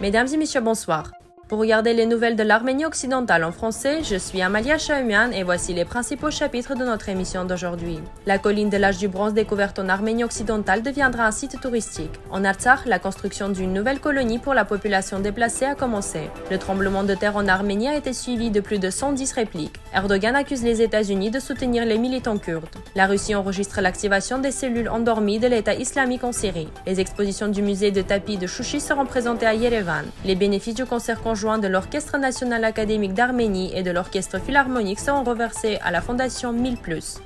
Mesdames et messieurs, bonsoir. Pour regarder les nouvelles de l'Arménie occidentale en français, je suis Amalia Chahumian et voici les principaux chapitres de notre émission d'aujourd'hui. La colline de l'âge du bronze découverte en Arménie occidentale deviendra un site touristique. En Artsakh, la construction d'une nouvelle colonie pour la population déplacée a commencé. Le tremblement de terre en Arménie a été suivi de plus de 110 répliques. Erdogan accuse les États-Unis de soutenir les militants kurdes. La Russie enregistre l'activation des cellules endormies de l'État islamique en Syrie. Les expositions du musée de tapis de Chouchi seront présentées à Yerevan. Les bénéfices du concert conjoint de l'Orchestre national académique d'Arménie et de l'Orchestre philharmonique seront reversés à la Fondation 1000 ⁇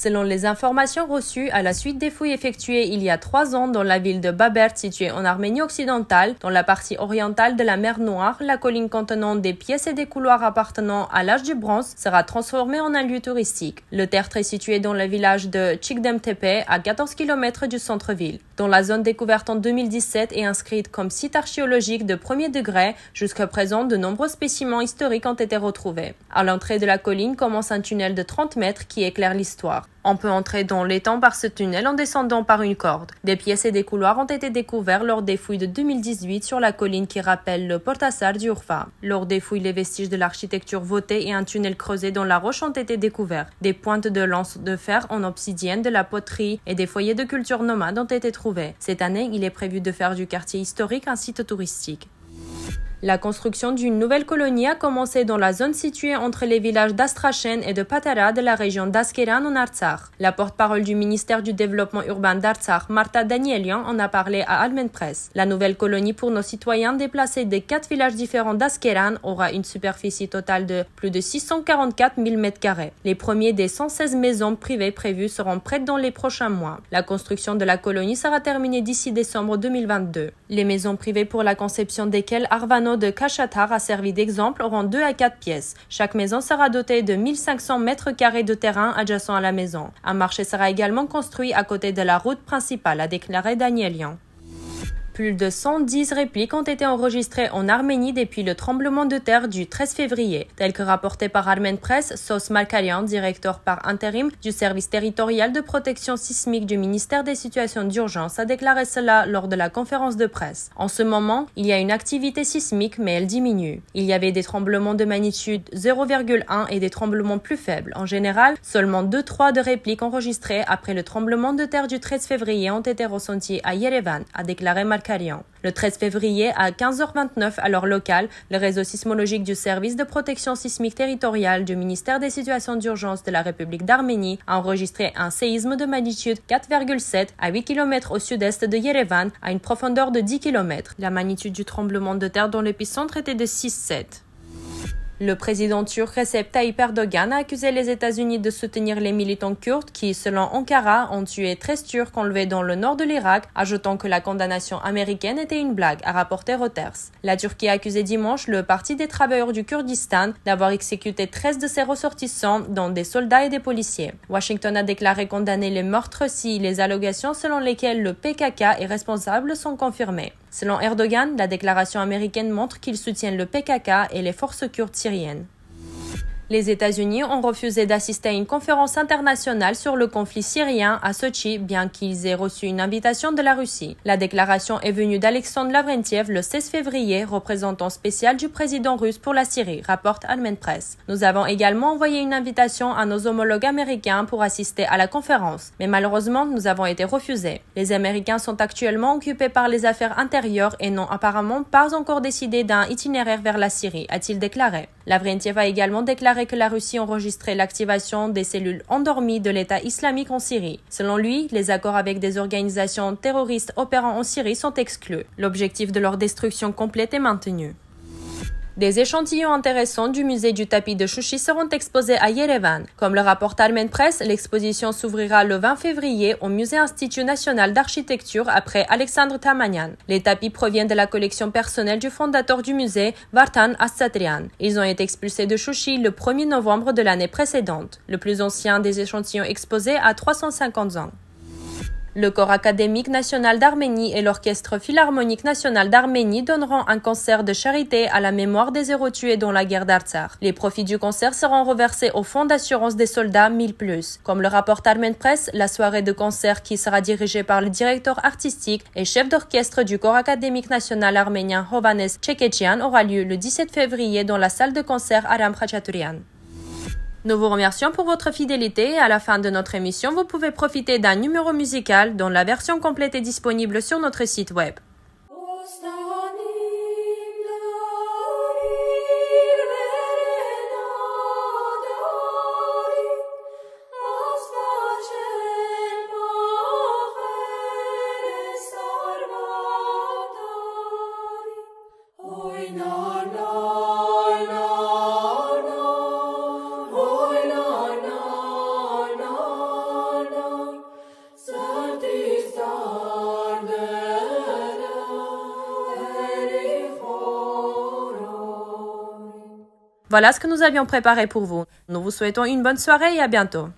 Selon les informations reçues à la suite des fouilles effectuées il y a trois ans dans la ville de Babert située en Arménie occidentale, dans la partie orientale de la mer Noire, la colline contenant des pièces et des couloirs appartenant à l'âge du bronze sera transformée en un lieu touristique. Le tertre est situé dans le village de Chikdemtepe, à 14 km du centre-ville. Dans la zone découverte en 2017 et inscrite comme site archéologique de premier degré, jusqu'à présent de nombreux spécimens historiques ont été retrouvés. À l'entrée de la colline commence un tunnel de 30 mètres qui éclaire l'histoire. On peut entrer dans l'étang par ce tunnel en descendant par une corde. Des pièces et des couloirs ont été découverts lors des fouilles de 2018 sur la colline qui rappelle le Portasar d'Urfa. Lors des fouilles, les vestiges de l'architecture votée et un tunnel creusé dans la roche ont été découverts. Des pointes de lance de fer en obsidienne, de la poterie et des foyers de culture nomade ont été trouvés. Cette année, il est prévu de faire du quartier historique un site touristique. La construction d'une nouvelle colonie a commencé dans la zone située entre les villages d'Astrachen et de Patara de la région d'Askeran en Artsakh. La porte-parole du ministère du Développement urbain d'Artsakh, Marta Danielian, en a parlé à Almen Press. La nouvelle colonie pour nos citoyens déplacés des quatre villages différents d'Askeran aura une superficie totale de plus de 644 000 m2. Les premiers des 116 maisons privées prévues seront prêtes dans les prochains mois. La construction de la colonie sera terminée d'ici décembre 2022. Les maisons privées pour la conception desquelles Arvano de Cachatar a servi d'exemple, auront deux à quatre pièces. Chaque maison sera dotée de 1500 mètres carrés de terrain adjacent à la maison. Un marché sera également construit à côté de la route principale, a déclaré Daniel plus de 110 répliques ont été enregistrées en Arménie depuis le tremblement de terre du 13 février, tel que rapporté par Armen Press, Sos Malkarian, directeur par intérim du service territorial de protection sismique du ministère des situations d'urgence, a déclaré cela lors de la conférence de presse. En ce moment, il y a une activité sismique, mais elle diminue. Il y avait des tremblements de magnitude 0,1 et des tremblements plus faibles. En général, seulement 2-3 de répliques enregistrées après le tremblement de terre du 13 février ont été ressenties à Yerevan, a déclaré Malkarian. Le 13 février à 15h29 à l'heure locale, le réseau sismologique du service de protection sismique territoriale du ministère des situations d'urgence de la République d'Arménie a enregistré un séisme de magnitude 4,7 à 8 km au sud-est de Yerevan à une profondeur de 10 km. La magnitude du tremblement de terre dans l'épicentre était de 6,7. Le président turc Recep Tayyip Erdogan a accusé les États-Unis de soutenir les militants kurdes qui, selon Ankara, ont tué 13 Turcs enlevés dans le nord de l'Irak, ajoutant que la condamnation américaine était une blague, a rapporté Reuters. La Turquie a accusé dimanche le Parti des travailleurs du Kurdistan d'avoir exécuté 13 de ses ressortissants, dont des soldats et des policiers. Washington a déclaré condamner les meurtres si les allégations selon lesquelles le PKK est responsable sont confirmées. Selon Erdogan, la déclaration américaine montre qu'il soutient le PKK et les forces kurdes syriennes. Les États-Unis ont refusé d'assister à une conférence internationale sur le conflit syrien à Sochi, bien qu'ils aient reçu une invitation de la Russie. La déclaration est venue d'Alexandre Lavrentiev le 16 février, représentant spécial du président russe pour la Syrie, rapporte Alman Press. Nous avons également envoyé une invitation à nos homologues américains pour assister à la conférence, mais malheureusement, nous avons été refusés. Les Américains sont actuellement occupés par les affaires intérieures et n'ont apparemment pas encore décidé d'un itinéraire vers la Syrie, a-t-il déclaré. Lavrentiev a également déclaré que la Russie enregistrait l'activation des cellules endormies de l'État islamique en Syrie. Selon lui, les accords avec des organisations terroristes opérant en Syrie sont exclus. L'objectif de leur destruction complète est maintenu. Des échantillons intéressants du musée du tapis de Chouchi seront exposés à Yerevan. Comme le rapporte Almen Press, l'exposition s'ouvrira le 20 février au Musée Institut national d'architecture après Alexandre Tamanian. Les tapis proviennent de la collection personnelle du fondateur du musée, Vartan Astatryan. Ils ont été expulsés de Chouchi le 1er novembre de l'année précédente, le plus ancien des échantillons exposés a 350 ans. Le Corps académique national d'Arménie et l'Orchestre philharmonique national d'Arménie donneront un concert de charité à la mémoire des héros tués dans la guerre d'Artsar. Les profits du concert seront reversés au Fonds d'assurance des soldats 1000+. Comme le rapporte Armen Press, la soirée de concert qui sera dirigée par le directeur artistique et chef d'orchestre du Corps académique national arménien Hovanes Tchekechian aura lieu le 17 février dans la salle de concert Aram Khachaturian. Nous vous remercions pour votre fidélité. À la fin de notre émission, vous pouvez profiter d'un numéro musical dont la version complète est disponible sur notre site web. Voilà ce que nous avions préparé pour vous. Nous vous souhaitons une bonne soirée et à bientôt.